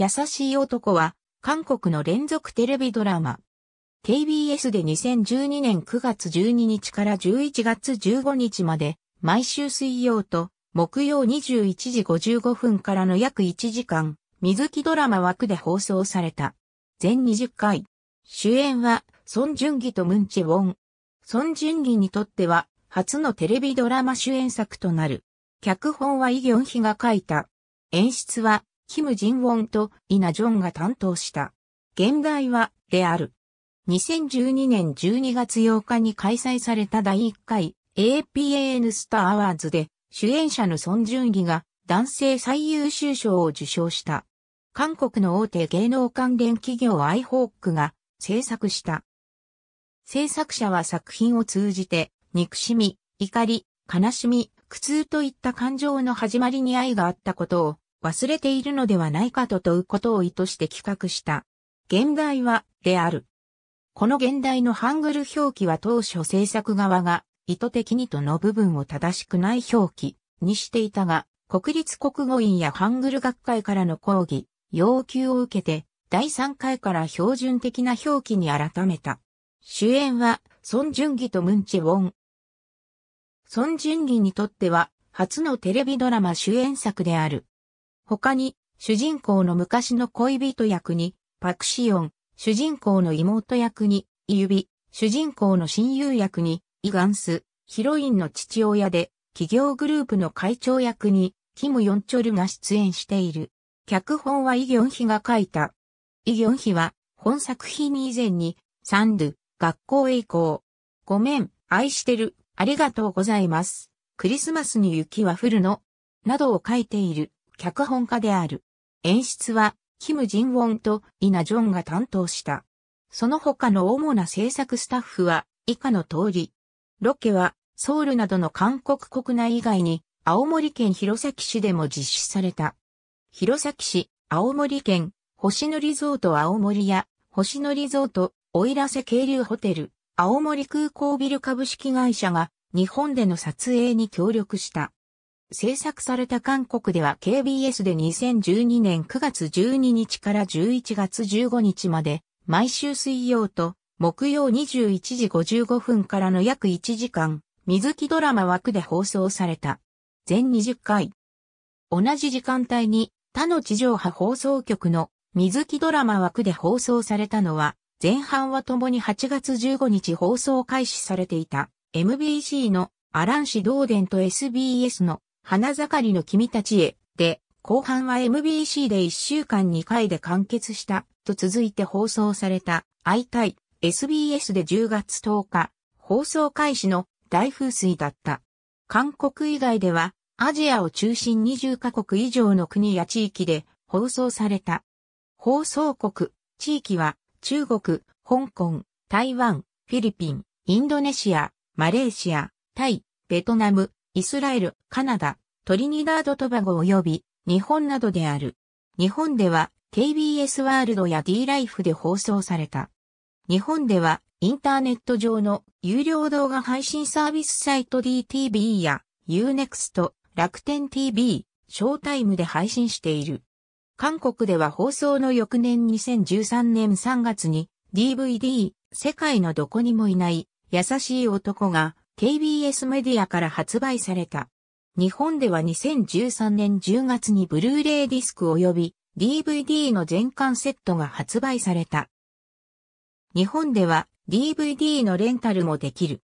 優しい男は、韓国の連続テレビドラマ。KBS で2012年9月12日から11月15日まで、毎週水曜と木曜21時55分からの約1時間、水木ドラマ枠で放送された。全20回。主演は、孫淳義とムンチウォン。孫淳義にとっては、初のテレビドラマ主演作となる。脚本はイギョンヒが書いた。演出は、キム・ジンウォンとイナ・ジョンが担当した。現代は、である。2012年12月8日に開催された第1回 APAN スターアワーズで主演者のソン・ジュンギが男性最優秀賞を受賞した。韓国の大手芸能関連企業アイホークが制作した。制作者は作品を通じて憎しみ、怒り、悲しみ、苦痛といった感情の始まりに愛があったことを忘れているのではないかと問うことを意図して企画した。現代は、である。この現代のハングル表記は当初制作側が意図的にとの部分を正しくない表記にしていたが、国立国語院やハングル学会からの抗議、要求を受けて、第3回から標準的な表記に改めた。主演は、孫淳義とムンチウォン。孫淳義にとっては、初のテレビドラマ主演作である。他に、主人公の昔の恋人役に、パクシオン、主人公の妹役に、イユビ、主人公の親友役に、イガンス、ヒロインの父親で、企業グループの会長役に、キム・ヨンチョルが出演している。脚本はイ・ギョンヒが書いた。イ・ギョンヒは、本作品以前に、サンドゥ、学校へ行こう。ごめん、愛してる、ありがとうございます。クリスマスに雪は降るの、などを書いている。脚本家である。演出は、キム・ジンウォンとイナ・ジョンが担当した。その他の主な制作スタッフは、以下の通り。ロケは、ソウルなどの韓国国内以外に、青森県弘前市でも実施された。弘前市、青森県、星野リゾート青森や、星野リゾート、おいらせ渓流ホテル、青森空港ビル株式会社が、日本での撮影に協力した。制作された韓国では KBS で2012年9月12日から11月15日まで、毎週水曜と木曜21時55分からの約1時間、水木ドラマ枠で放送された。全20回。同じ時間帯に他の地上波放送局の水木ドラマ枠で放送されたのは、前半は共に8月15日放送開始されていた MBC のアランシドーデンと SBS の花盛りの君たちへ、で、後半は MBC で1週間2回で完結した、と続いて放送された、会いたい、SBS で10月10日、放送開始の大風水だった。韓国以外では、アジアを中心20カ国以上の国や地域で放送された。放送国、地域は、中国、香港、台湾、フィリピン、インドネシア、マレーシア、タイ、ベトナム、イスラエル、カナダ、トリニダードトバゴ及び日本などである。日本では KBS ワールドや D ライフで放送された。日本ではインターネット上の有料動画配信サービスサイト DTV や Unext、楽天 TV、ショータイムで配信している。韓国では放送の翌年2013年3月に DVD 世界のどこにもいない優しい男が KBS メディアから発売された。日本では2013年10月にブルーレイディスク及び DVD の全巻セットが発売された。日本では DVD のレンタルもできる。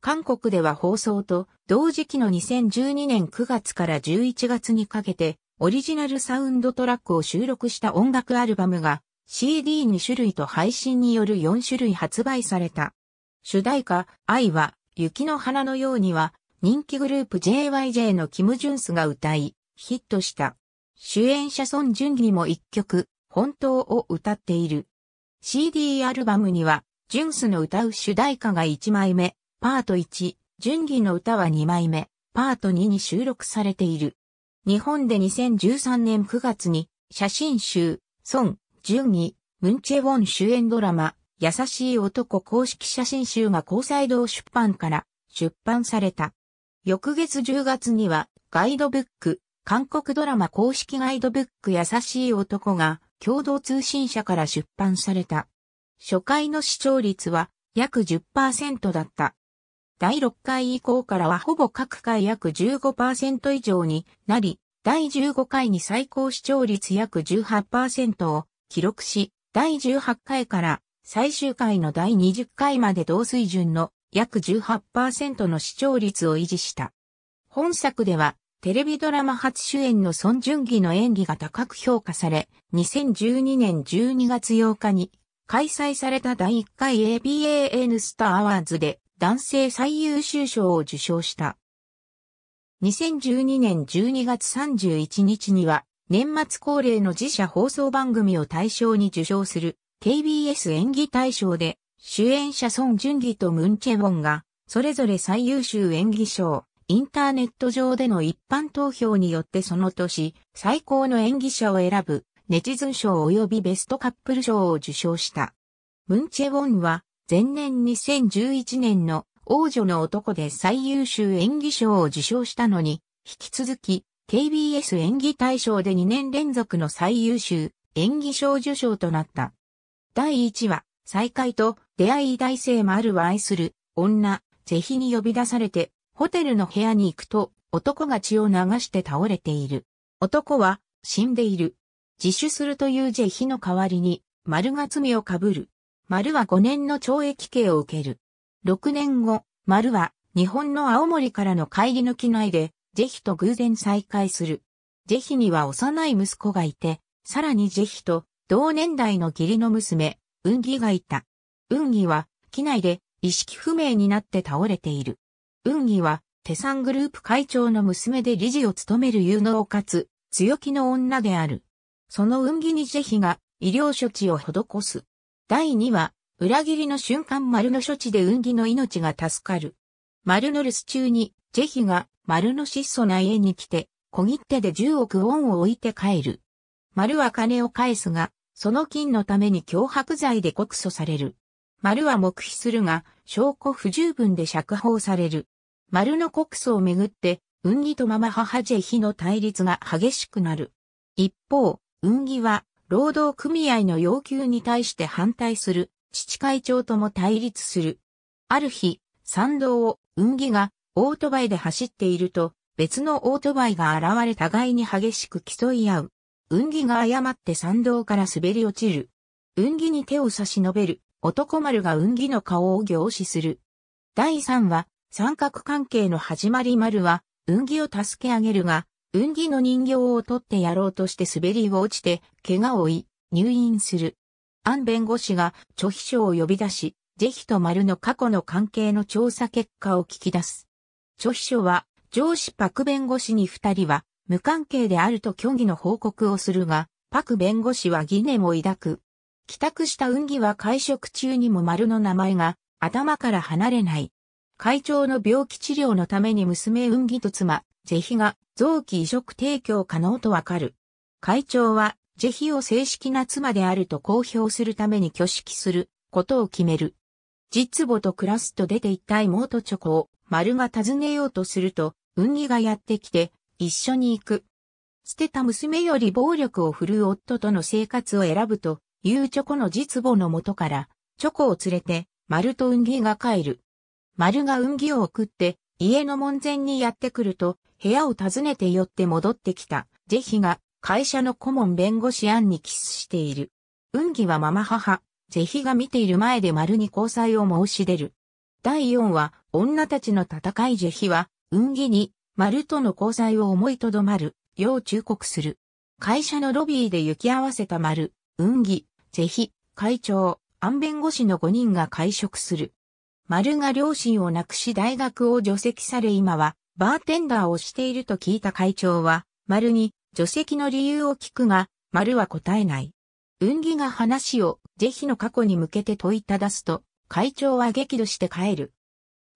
韓国では放送と同時期の2012年9月から11月にかけてオリジナルサウンドトラックを収録した音楽アルバムが CD2 種類と配信による4種類発売された。主題歌、愛は雪の花のようには、人気グループ JYJ のキム・ジュンスが歌い、ヒットした。主演者ソン・ジュンギも一曲、本当を歌っている。CD アルバムには、ジュンスの歌う主題歌が1枚目、パート1、ジュンギの歌は2枚目、パート2に収録されている。日本で2013年9月に、写真集、ソン、ジュンギ、ムンチェウォン主演ドラマ、優しい男公式写真集が高裁堂出版から出版された。翌月10月にはガイドブック、韓国ドラマ公式ガイドブック優しい男が共同通信社から出版された。初回の視聴率は約10%だった。第6回以降からはほぼ各回約15%以上になり、第15回に最高視聴率約18%を記録し、第18回から最終回の第20回まで同水準の約18%の視聴率を維持した。本作では、テレビドラマ初主演の孫淳義の演技が高く評価され、2012年12月8日に開催された第1回 ABAN スターアワーズで男性最優秀賞を受賞した。2012年12月31日には年末恒例の自社放送番組を対象に受賞する KBS 演技大賞で、主演者孫淳義とムンチェウォンが、それぞれ最優秀演技賞、インターネット上での一般投票によってその年、最高の演技者を選ぶ、ネチズン賞及びベストカップル賞を受賞した。ムンチェウォンは、前年2011年の王女の男で最優秀演技賞を受賞したのに、引き続き、KBS 演技大賞で2年連続の最優秀演技賞受賞となった。第1話、再会と出会い大生マルは愛する女、是非に呼び出されて、ホテルの部屋に行くと、男が血を流して倒れている。男は死んでいる。自首するという是非の代わりに、丸が罪をかぶる。丸は5年の懲役刑を受ける。6年後、丸は日本の青森からの帰りの機内で、是非と偶然再会する。是非には幼い息子がいて、さらに是非と同年代の義理の娘、雲義がいた。雲義は、機内で意識不明になって倒れている。雲義は、手産グループ会長の娘で理事を務める有能かつ、強気の女である。その雲義にジェヒが医療処置を施す。第2話、裏切りの瞬間丸の処置で雲義の命が助かる。丸の留守中に、ジェヒが丸の質素な家に来て、小切手で10億ウォンを置いて帰る。丸は金を返すが、その金のために脅迫罪で告訴される。丸は黙秘するが、証拠不十分で釈放される。丸の告訴をめぐって、運義とママ母ジェヒの対立が激しくなる。一方、運義は、労働組合の要求に対して反対する、父会長とも対立する。ある日、参道を、運義が、オートバイで走っていると、別のオートバイが現れ互いに激しく競い合う。運気が誤って参道から滑り落ちる。運儀に手を差し伸べる、男丸が運気の顔を凝視する。第3話、三角関係の始まり丸は、運気を助け上げるが、運気の人形を取ってやろうとして滑りを落ちて、怪我を負い、入院する。アン弁護士が、著秘書を呼び出し、是非と丸の過去の関係の調査結果を聞き出す。著秘書は、上司パク弁護士に二人は、無関係であると虚偽の報告をするが、パク弁護士は疑念を抱く。帰宅した運義は会食中にも丸の名前が頭から離れない。会長の病気治療のために娘運義と妻、ジェヒが臓器移植提供可能とわかる。会長はジェヒを正式な妻であると公表するために挙式することを決める。実母と暮らすと出ていった妹チョコを丸が訪ねようとすると、運義がやってきて、一緒に行く。捨てた娘より暴力を振るう夫との生活を選ぶというチョコの実母の元から、チョコを連れて、丸と運ギが帰る。丸が運ギを送って、家の門前にやってくると、部屋を訪ねて寄って戻ってきた、ジェヒが、会社の顧問弁護士アンにキスしている。運ギはママ母、ジェヒが見ている前で丸に交際を申し出る。第4話、女たちの戦いジェヒは、運ギに、丸との交際を思いとどまる、よう忠告する。会社のロビーで行き合わせた丸、運儀、是非、会長、安弁護士の5人が会食する。丸が両親を亡くし大学を除籍され今は、バーテンダーをしていると聞いた会長は、丸に除籍の理由を聞くが、丸は答えない。運儀が話を、是非の過去に向けて問いただすと、会長は激怒して帰る。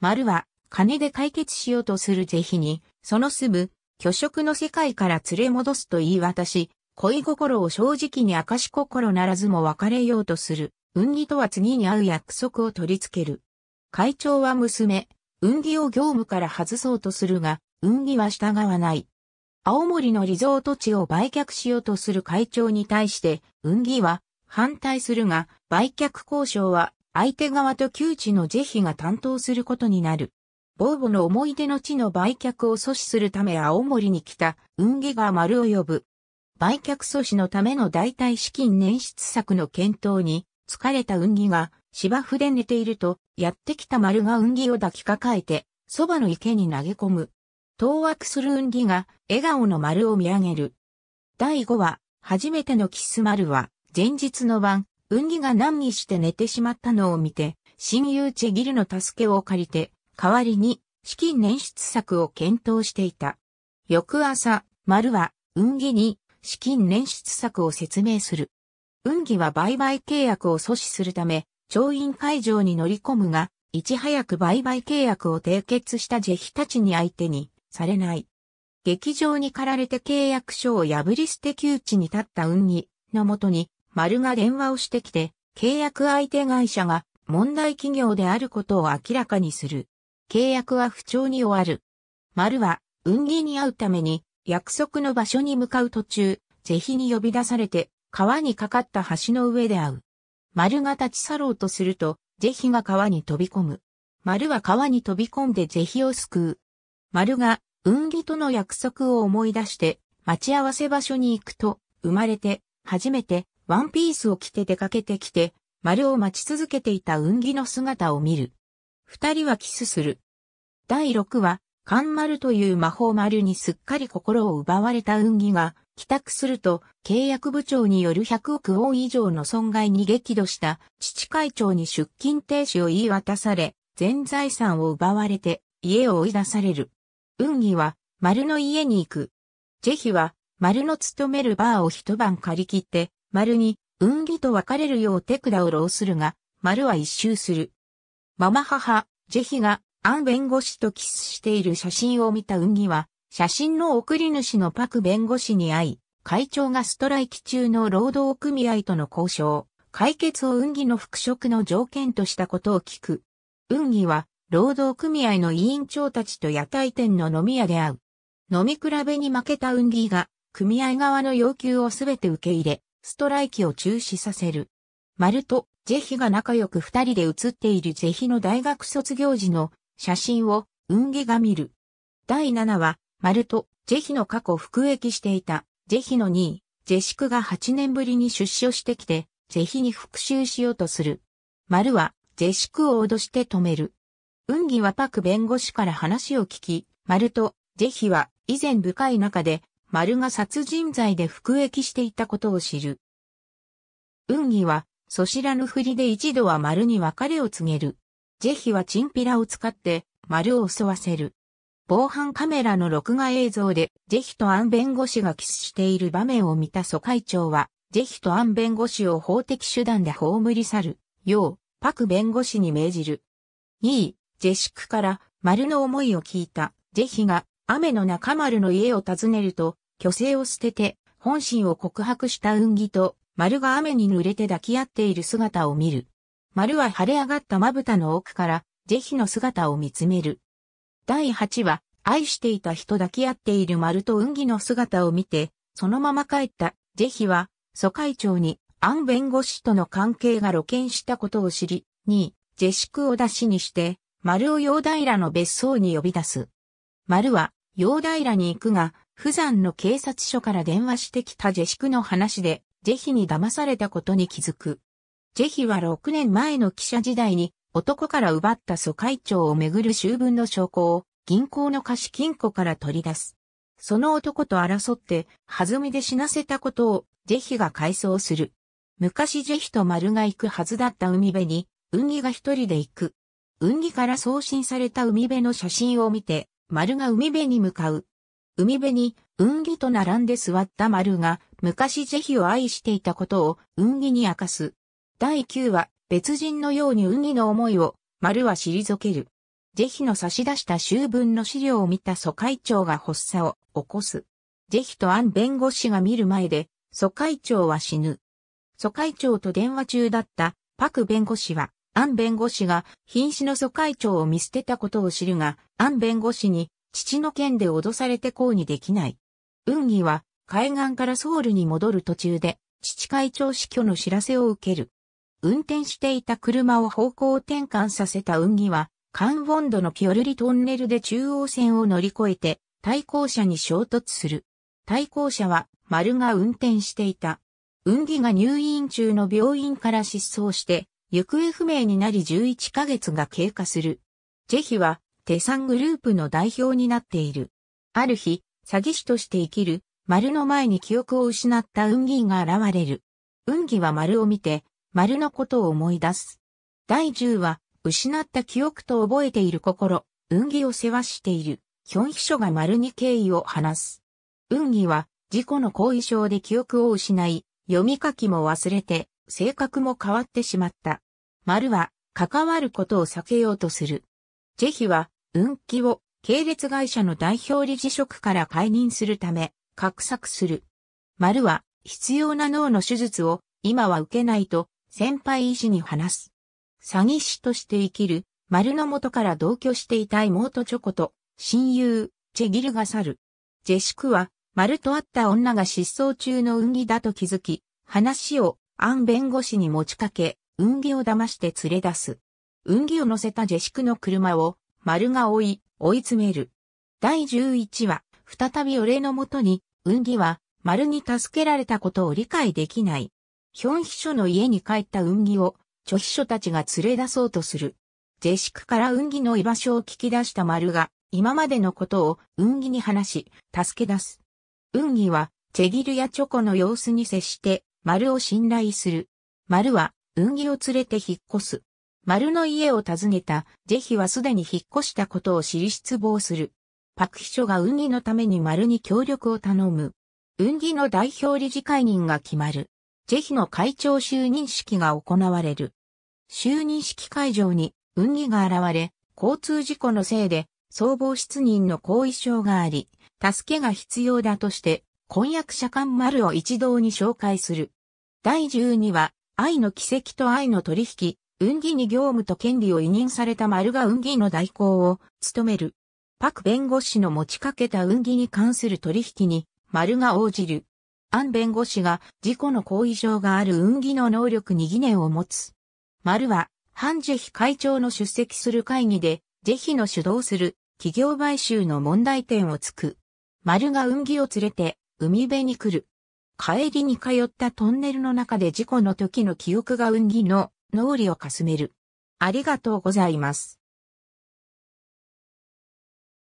丸は、金で解決しようとする是非に、そのすぐ、虚飾の世界から連れ戻すと言い渡し、恋心を正直に明かし心ならずも別れようとする、運儀とは次に会う約束を取り付ける。会長は娘、運儀を業務から外そうとするが、運儀は従わない。青森のリゾート地を売却しようとする会長に対して、運儀は反対するが、売却交渉は相手側と旧知の是非が担当することになる。ボーボの思い出の地の売却を阻止するため青森に来た、運ゲが丸を呼ぶ。売却阻止のための代替資金捻出策の検討に、疲れた運ゲが芝生で寝ていると、やってきた丸が運ゲを抱きかかえて、そばの池に投げ込む。当惑する運ゲが、笑顔の丸を見上げる。第5話、初めてのキス丸は、前日の晩、運ゲが難儀して寝てしまったのを見て、親友チェギルの助けを借りて、代わりに資金捻出策を検討していた。翌朝、丸は、運義に資金捻出策を説明する。運義は売買契約を阻止するため、調印会場に乗り込むが、いち早く売買契約を締結した是非たちに相手にされない。劇場に駆られて契約書を破り捨て窮地に立った運義のもとに、丸が電話をしてきて、契約相手会社が問題企業であることを明らかにする。契約は不調に終わる。丸は、運気に会うために、約束の場所に向かう途中、是非に呼び出されて、川にかかった橋の上で会う。丸が立ち去ろうとすると、是非が川に飛び込む。丸は川に飛び込んで是非を救う。丸が、運気との約束を思い出して、待ち合わせ場所に行くと、生まれて、初めて、ワンピースを着て出かけてきて、丸を待ち続けていた運気の姿を見る。二人はキスする。第6話、カンマルという魔法丸にすっかり心を奪われた運義が、帰宅すると、契約部長による100億ウォン以上の損害に激怒した、父会長に出勤停止を言い渡され、全財産を奪われて、家を追い出される。運気は、丸の家に行く。ジェヒは、丸の勤めるバーを一晩借り切って、丸に、運気と別れるよう手札を浪するが、丸は一周する。ママ母、ジェヒがアン弁護士とキスしている写真を見たウンギは、写真の送り主のパク弁護士に会い、会長がストライキ中の労働組合との交渉、解決をウンギの復職の条件としたことを聞く。ウンギは、労働組合の委員長たちと屋台店の飲み屋で会う。飲み比べに負けたウンギが、組合側の要求をすべて受け入れ、ストライキを中止させる。丸とジェヒが仲良く二人で写っているジェヒの大学卒業時の写真を、運ゲが見る。第7話、マルト、ジェヒの過去服役していた、ジェヒの2位、ジェシクが8年ぶりに出所してきて、ジェヒに復讐しようとする。マルは、ジェシクを脅して止める。運義はパク弁護士から話を聞き、マルと、ジェヒは、以前深い中で、マルが殺人罪で服役していたことを知る。運義は、そ知らぬふりで一度は丸に別れを告げる。ジェヒはチンピラを使って丸を襲わせる。防犯カメラの録画映像で、ジェヒとアン弁護士がキスしている場面を見た疎開長は、ジェヒとアン弁護士を法的手段で葬り去る、よう、パク弁護士に命じる。2位、ジェシックから丸の思いを聞いた、ジェヒが、雨の中丸の家を訪ねると、虚勢を捨てて、本心を告白した運義と、丸が雨に濡れて抱き合っている姿を見る。丸は腫れ上がったまぶたの奥から、ジェヒの姿を見つめる。第8話、愛していた人抱き合っている丸と運ギの姿を見て、そのまま帰ったジェヒは、疎開長にアン弁護士との関係が露見したことを知り、に、ジェシクを出しにして、丸を陽平の別荘に呼び出す。丸は、陽平に行くが、普山の警察署から電話してきたジェシクの話で、ジェヒに騙されたことに気づく。ジェヒは6年前の記者時代に男から奪った疎開帳をめぐる修文の証拠を銀行の貸金庫から取り出す。その男と争って弾みで死なせたことをジェヒが回想する。昔ジェヒと丸が行くはずだった海辺に、運儀が一人で行く。運儀から送信された海辺の写真を見て、丸が海辺に向かう。海辺に、運儀と並んで座った丸が、昔ジェヒを愛していたことを、運儀に明かす。第9話、別人のように運義の思いを、丸は退ける。ジェヒの差し出した修文の資料を見た疎会長が発作を起こす。ジェヒとアン弁護士が見る前で、疎会長は死ぬ。疎会長と電話中だったパク弁護士は、アン弁護士が瀕死の疎会長を見捨てたことを知るが、アン弁護士に父の件で脅されて抗議できない。運義は海岸からソウルに戻る途中で、父会長死去の知らせを受ける。運転していた車を方向転換させた運儀は、カンウォンドのキョルリトンネルで中央線を乗り越えて、対向車に衝突する。対向車は、丸が運転していた。運儀が入院中の病院から失踪して、行方不明になり11ヶ月が経過する。ジェヒは、テサングループの代表になっている。ある日、詐欺師として生きる、丸の前に記憶を失った運儀が現れる。運儀は丸を見て、丸のことを思い出す。第10話、失った記憶と覚えている心、運義を世話している、ヒョン秘書が丸に敬意を話す。運義は、事故の後遺症で記憶を失い、読み書きも忘れて、性格も変わってしまった。丸は、関わることを避けようとする。ジェヒは、運気を、系列会社の代表理事職から解任するため、格索する。丸は、必要な脳の手術を、今は受けないと、先輩医師に話す。詐欺師として生きる、丸の元から同居していた妹チョコと、親友、チェギルが去る。ジェシクは、丸と会った女が失踪中の運儀だと気づき、話をアン弁護士に持ちかけ、運儀を騙して連れ出す。運儀を乗せたジェシクの車を、丸が追い、追い詰める。第11話、再び俺のもとに、運儀は、丸に助けられたことを理解できない。ヒョン秘書の家に帰ったンギを、著秘書たちが連れ出そうとする。ジェシクからンギの居場所を聞き出した丸が、今までのことをンギに話し、助け出す。ンギは、チェギルやチョコの様子に接して、丸を信頼する。丸は、ンギを連れて引っ越す。丸の家を訪ねた、ジェヒはすでに引っ越したことを知り失望する。パク秘書がンギのために丸に協力を頼む。ンギの代表理事会人が決まる。ジェヒの会長就任式が行われる。就任式会場に運儀が現れ、交通事故のせいで総合失認の後遺症があり、助けが必要だとして、婚約者間丸を一堂に紹介する。第十二話、愛の奇跡と愛の取引、運儀に業務と権利を委任された丸が運儀の代行を務める。パク弁護士の持ちかけた運儀に関する取引に丸が応じる。アン弁護士が事故の後遺症がある運技の能力に疑念を持つ。丸は、ハンジェヒ会長の出席する会議で、ジェヒの主導する企業買収の問題点をつく。丸が運義を連れて海辺に来る。帰りに通ったトンネルの中で事故の時の記憶が運義の脳裏をかすめる。ありがとうございます。